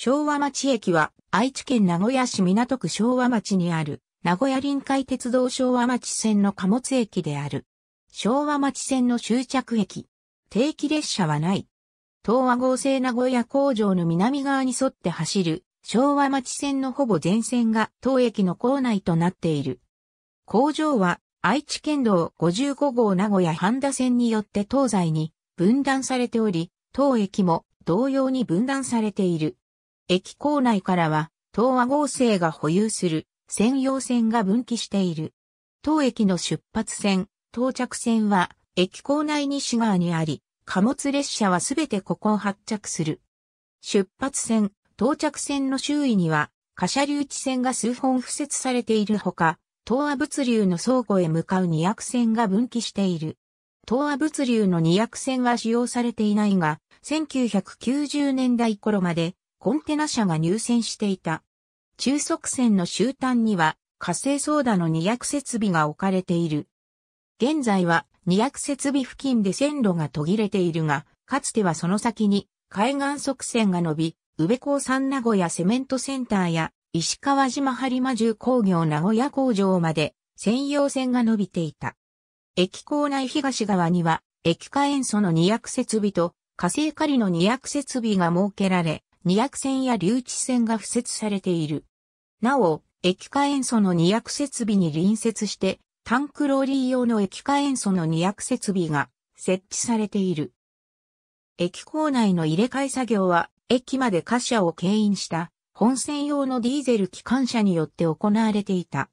昭和町駅は愛知県名古屋市港区昭和町にある名古屋臨海鉄道昭和町線の貨物駅である。昭和町線の終着駅。定期列車はない。東和合成名古屋工場の南側に沿って走る昭和町線のほぼ全線が当駅の構内となっている。工場は愛知県道55号名古屋半田線によって東西に分断されており、当駅も同様に分断されている。駅構内からは、東和合成が保有する専用線が分岐している。当駅の出発線、到着線は、駅構内西側にあり、貨物列車はすべてここを発着する。出発線、到着線の周囲には、貨車留置線が数本付設されているほか、東和物流の倉庫へ向かう二役線が分岐している。東和物流の二役線は使用されていないが、1990年代頃までコンテナ車が入線していた。中側線の終端には火星ソーダの二役設備が置かれている。現在は二役設備付近で線路が途切れているが、かつてはその先に海岸側線が伸び、宇部港産名古屋セメントセンターや石川島播磨重工業名古屋工場まで専用線が伸びていた。駅構内東側には液化塩素の二役設備と火星狩りの二役設備が設けられ、二役線や留置線が付設されている。なお、液化塩素の二役設備に隣接して、タンクローリー用の液化塩素の二役設備が設置されている。駅構内の入れ替え作業は、駅まで貨車を牽引した本線用のディーゼル機関車によって行われていた。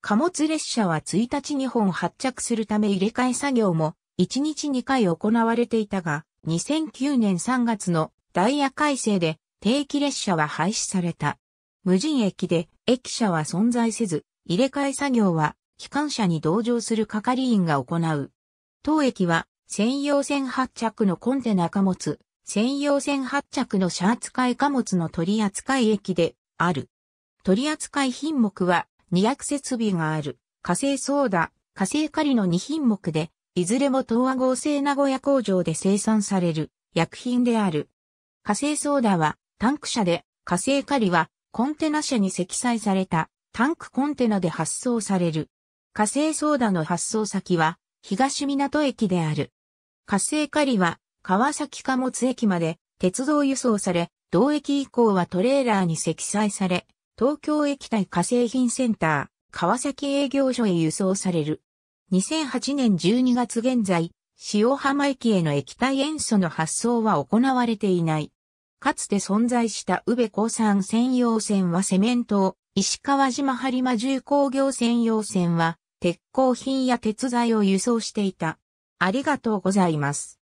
貨物列車は1日2本発着するため入れ替え作業も1日2回行われていたが、2009年3月のダイヤ改正で定期列車は廃止された。無人駅で駅舎は存在せず、入れ替え作業は機関車に同乗する係員が行う。当駅は専用線発着のコンテナ貨物、専用線発着の車扱い貨物の取扱駅である。取扱品目は2 0設備がある、火星ソーダ、火星狩りの2品目で、いずれも東和合成名古屋工場で生産される薬品である。火星ソーダはタンク車で火星狩りはコンテナ車に積載されたタンクコンテナで発送される。火星ソーダの発送先は東港駅である。火星狩りは川崎貨物駅まで鉄道輸送され、同駅以降はトレーラーに積載され、東京駅対火星品センター、川崎営業所へ輸送される。2008年12月現在、塩浜駅への液体塩素の発送は行われていない。かつて存在した宇部鉱山専用線はセメントを、石川島播磨重工業専用線は、鉄鋼品や鉄材を輸送していた。ありがとうございます。